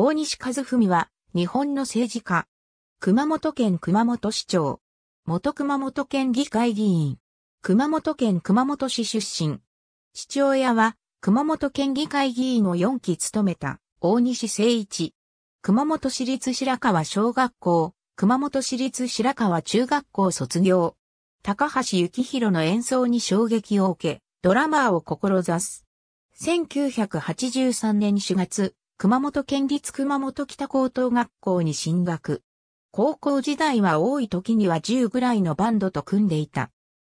大西和文は、日本の政治家。熊本県熊本市長。元熊本県議会議員。熊本県熊本市出身。父親は、熊本県議会議員を4期務めた、大西誠一。熊本市立白川小学校、熊本市立白川中学校卒業。高橋幸宏の演奏に衝撃を受け、ドラマーを志す。1983年4月、熊本県立熊本北高等学校に進学。高校時代は多い時には10ぐらいのバンドと組んでいた。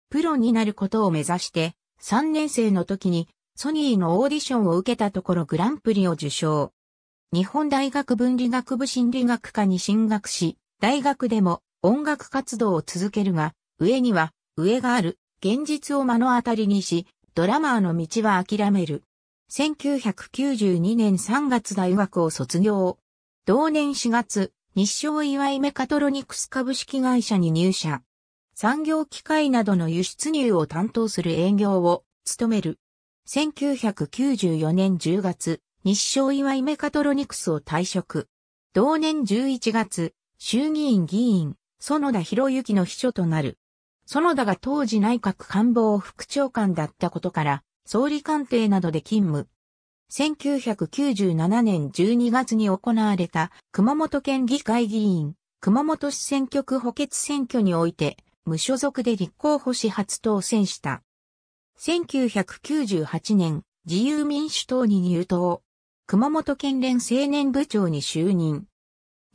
プロになることを目指して、3年生の時にソニーのオーディションを受けたところグランプリを受賞。日本大学文理学部心理学科に進学し、大学でも音楽活動を続けるが、上には上がある、現実を目の当たりにし、ドラマーの道は諦める。1992年3月大学を卒業。同年4月、日照岩井メカトロニクス株式会社に入社。産業機械などの輸出入を担当する営業を務める。1994年10月、日照岩井メカトロニクスを退職。同年11月、衆議院議員、園田博之の秘書となる。園田が当時内閣官房副長官だったことから、総理官邸などで勤務。1997年12月に行われた熊本県議会議員、熊本市選挙区補欠選挙において、無所属で立候補し初当選した。1998年、自由民主党に入党。熊本県連青年部長に就任。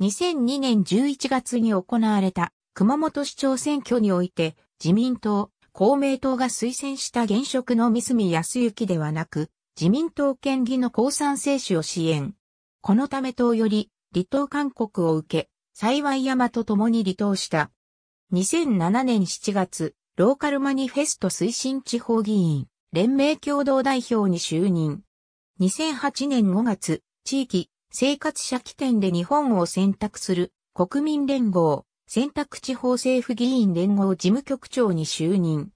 2002年11月に行われた熊本市長選挙において自民党、公明党が推薦した現職の三住康幸ではなく、自民党県議の高賛政治を支援。このため党より離党勧告を受け、幸い山と共に離党した。2007年7月、ローカルマニフェスト推進地方議員、連盟共同代表に就任。2008年5月、地域、生活者起点で日本を選択する国民連合、選択地方政府議員連合事務局長に就任。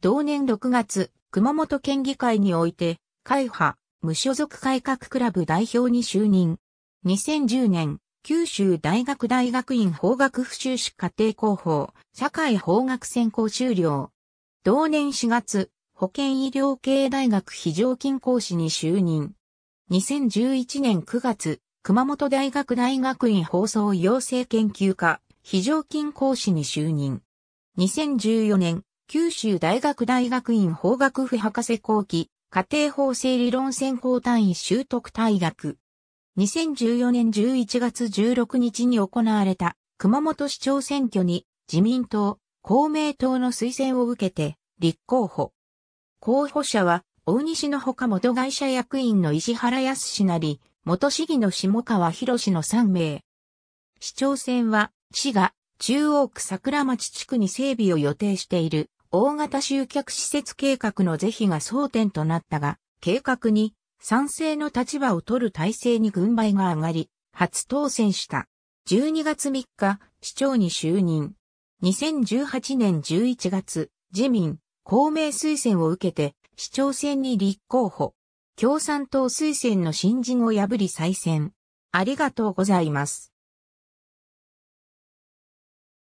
同年6月、熊本県議会において、会派、無所属改革クラブ代表に就任。2010年、九州大学大学院法学府修士課程広報、社会法学専攻修了。同年4月、保健医療系大学非常勤講師に就任。2011年9月、熊本大学大学院放送養成研究科、非常勤講師に就任。2014年、九州大学大学院法学府博士後期、家庭法制理論専攻単位習得大学。2014年11月16日に行われた熊本市長選挙に自民党、公明党の推薦を受けて立候補。候補者は大西のほか元会社役員の石原康なり、元市議の下川博の3名。市長選は市が中央区桜町地区に整備を予定している大型集客施設計画の是非が争点となったが、計画に賛成の立場を取る体制に軍配が上がり、初当選した。12月3日、市長に就任。2018年11月、自民、公明推薦を受けて、市長選に立候補。共産党推薦の新人を破り再選。ありがとうございます。